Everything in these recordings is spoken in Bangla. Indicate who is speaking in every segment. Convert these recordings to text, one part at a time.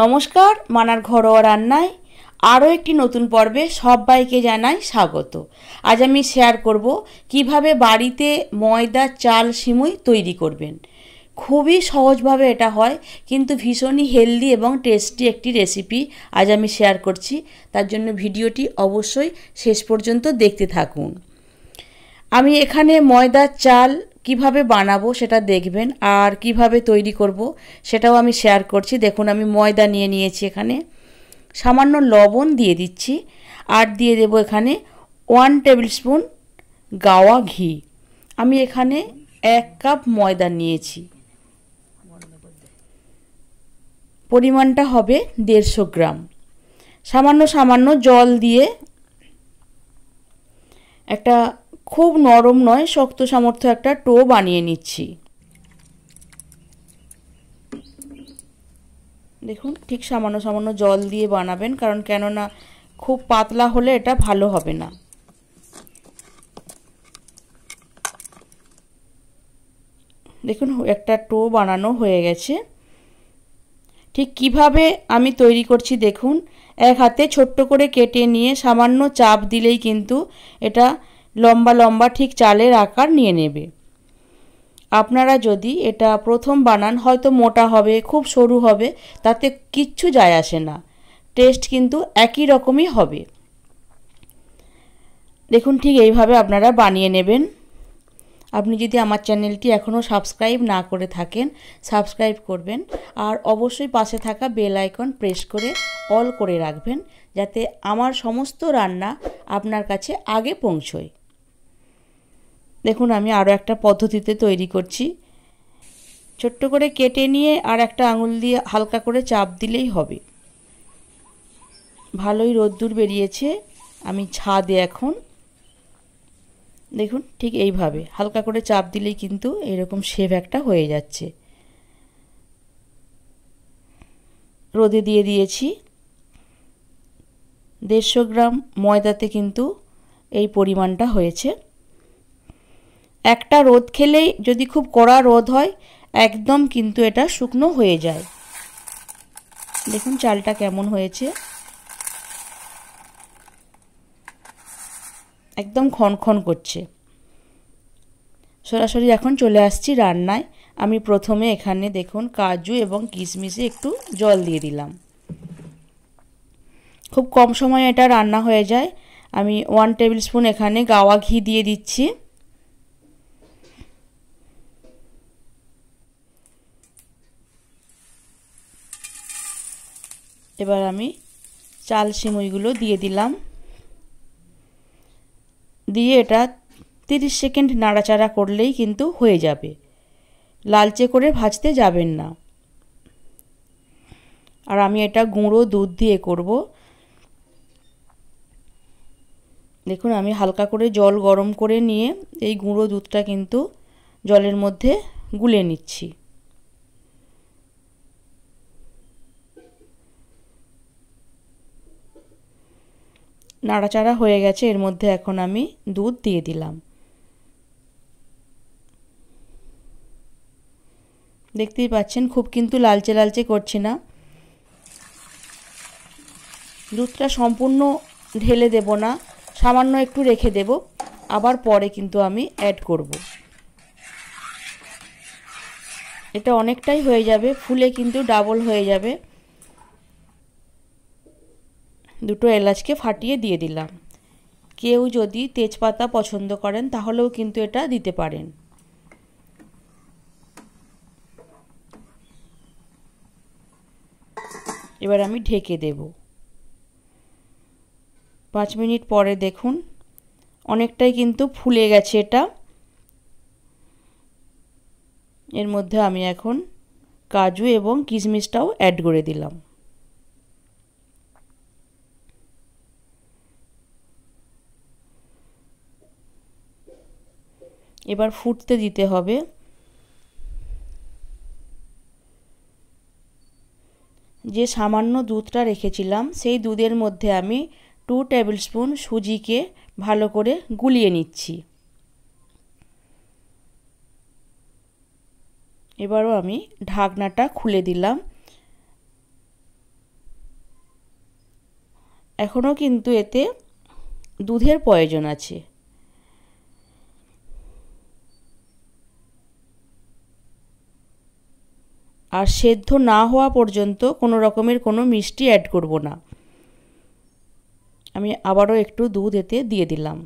Speaker 1: নমস্কার মানার ঘরোয়া রান্নায় আরও একটি নতুন পর্বে সবাইকে জানাই স্বাগত আজ আমি শেয়ার করব কিভাবে বাড়িতে ময়দা চাল সিমুই তৈরি করবেন খুবই সহজভাবে এটা হয় কিন্তু ভীষণই হেলদি এবং টেস্টি একটি রেসিপি আজ আমি শেয়ার করছি তার জন্য ভিডিওটি অবশ্যই শেষ পর্যন্ত দেখতে থাকুন আমি এখানে ময়দা চাল কিভাবে বানাবো সেটা দেখবেন আর কিভাবে তৈরি করব সেটাও আমি শেয়ার করছি দেখুন আমি ময়দা নিয়ে নিয়েছি এখানে সামান্য লবণ দিয়ে দিচ্ছি আর দিয়ে দেব এখানে ওয়ান টেবিল স্পুন গাওয়া ঘি আমি এখানে এক কাপ ময়দা নিয়েছি পরিমাণটা হবে দেড়শো গ্রাম সামান্য সামান্য জল দিয়ে একটা খুব নরম নয় শক্ত সামর্থ্য একটা টো বানিয়ে নিচ্ছি দেখুন ঠিক সামান্য সামান্য জল দিয়ে বানাবেন কারণ কেননা খুব পাতলা হলে এটা ভালো হবে না দেখুন একটা টো বানানো হয়ে গেছে ঠিক কিভাবে আমি তৈরি করছি দেখুন এক হাতে ছোট্ট করে কেটে নিয়ে সামান্য চাপ দিলেই কিন্তু এটা লম্বা লম্বা ঠিক চালের আকার নিয়ে নেবে আপনারা যদি এটা প্রথম বানান হয়তো মোটা হবে খুব সরু হবে তাতে কিচ্ছু যায় আসে না টেস্ট কিন্তু একই রকমই হবে দেখুন ঠিক এইভাবে আপনারা বানিয়ে নেবেন আপনি যদি আমার চ্যানেলটি এখনও সাবস্ক্রাইব না করে থাকেন সাবস্ক্রাইব করবেন আর অবশ্যই পাশে থাকা বেল আইকন প্রেস করে অল করে রাখবেন যাতে আমার সমস্ত রান্না আপনার কাছে আগে পৌঁছয় দেখুন আমি আরও একটা পদ্ধতিতে তৈরি করছি ছোট্ট করে কেটে নিয়ে আর একটা আঙুল দিয়ে হালকা করে চাপ দিলেই হবে ভালোই রোদ্দুর বেরিয়েছে আমি ছাদে এখন দেখুন ঠিক এইভাবে হালকা করে চাপ দিলেই কিন্তু এরকম শেভ একটা হয়ে যাচ্ছে রোদে দিয়ে দিয়েছি দেড়শো গ্রাম ময়দাতে কিন্তু এই পরিমাণটা হয়েছে একটা রোদ খেলেই যদি খুব কড়া রোদ হয় একদম কিন্তু এটা শুকনো হয়ে যায় দেখুন চালটা কেমন হয়েছে একদম খনখন করছে সরাসরি এখন চলে আসছি রান্নায় আমি প্রথমে এখানে দেখুন কাজু এবং কিশমিশে একটু জল দিয়ে দিলাম খুব কম সময়ে এটা রান্না হয়ে যায় আমি ওয়ান টেবিল স্পুন এখানে গাওয়া ঘি দিয়ে দিচ্ছি এবার আমি চাল সিমুইগুলো দিয়ে দিলাম দিয়ে এটা তিরিশ সেকেন্ড নাড়াচাড়া করলেই কিন্তু হয়ে যাবে লালচে করে ভাজতে যাবেন না আর আমি এটা গুঁড়ো দুধ দিয়ে করব দেখুন আমি হালকা করে জল গরম করে নিয়ে এই গুঁড়ো দুধটা কিন্তু জলের মধ্যে গুলে নিচ্ছি নাড়াচাড়া হয়ে গেছে এর মধ্যে এখন আমি দুধ দিয়ে দিলাম দেখতেই পাচ্ছেন খুব কিন্তু লালচে লালচে করছি না দুধটা সম্পূর্ণ ঢেলে দেব না সামান্য একটু রেখে দেব আবার পরে কিন্তু আমি অ্যাড করব এটা অনেকটাই হয়ে যাবে ফুলে কিন্তু ডাবল হয়ে যাবে দুটো এলাচকে ফাটিয়ে দিয়ে দিলাম কেউ যদি তেজপাতা পছন্দ করেন তাহলেও কিন্তু এটা দিতে পারেন এবার আমি ঢেকে দেব পাঁচ মিনিট পরে দেখুন অনেকটাই কিন্তু ফুলে গেছে এটা এর মধ্যে আমি এখন কাজু এবং কিশমিশটাও অ্যাড করে দিলাম এবার ফুটতে দিতে হবে যে সামান্য দুধটা রেখেছিলাম সেই দুধের মধ্যে আমি টু টেবিল স্পুন সুজিকে ভালো করে গুলিয়ে নিচ্ছি এবারও আমি ঢাকনাটা খুলে দিলাম এখনও কিন্তু এতে দুধের প্রয়োজন আছে আর সেদ্ধ না হওয়া পর্যন্ত কোনো রকমের কোনো মিষ্টি অ্যাড করব না আমি আবারও একটু দুধ এতে দিয়ে দিলাম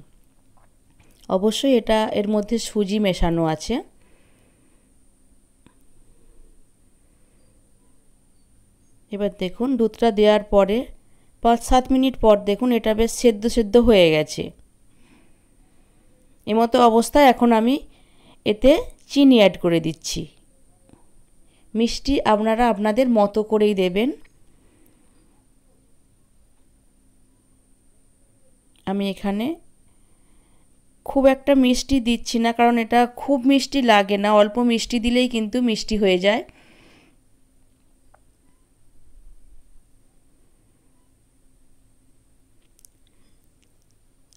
Speaker 1: অবশ্যই এটা এর মধ্যে সুজি মেশানো আছে এবার দেখুন দুধটা দেওয়ার পরে পাঁচ সাত মিনিট পর দেখুন এটা বেশ সেদ্ধ সেদ্ধ হয়ে গেছে এমতো অবস্থায় এখন আমি এতে চিনি অ্যাড করে দিচ্ছি মিষ্টি আপনারা আপনাদের মতো করেই দেবেন আমি এখানে খুব একটা মিষ্টি দিচ্ছি না কারণ এটা খুব মিষ্টি লাগে না অল্প মিষ্টি দিলেই কিন্তু মিষ্টি হয়ে যায়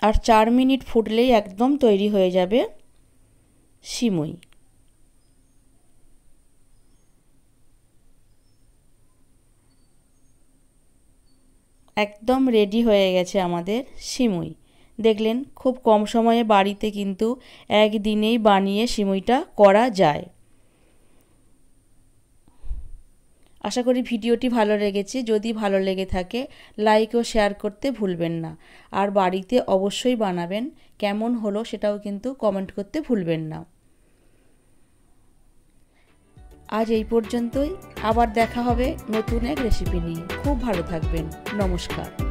Speaker 1: আর চার মিনিট ফুটলেই একদম তৈরি হয়ে যাবে সিমুই একদম রেডি হয়ে গেছে আমাদের সিমুই দেখলেন খুব কম সময়ে বাড়িতে কিন্তু একদিনেই বানিয়ে সিমুইটা করা যায় আশা করি ভিডিওটি ভালো লেগেছে যদি ভালো লেগে থাকে লাইক ও শেয়ার করতে ভুলবেন না আর বাড়িতে অবশ্যই বানাবেন কেমন হলো সেটাও কিন্তু কমেন্ট করতে ভুলবেন না আজ এই পর্যন্তই আবার দেখা হবে নতুন এক রেসিপি নিয়ে খুব ভালো থাকবেন নমস্কার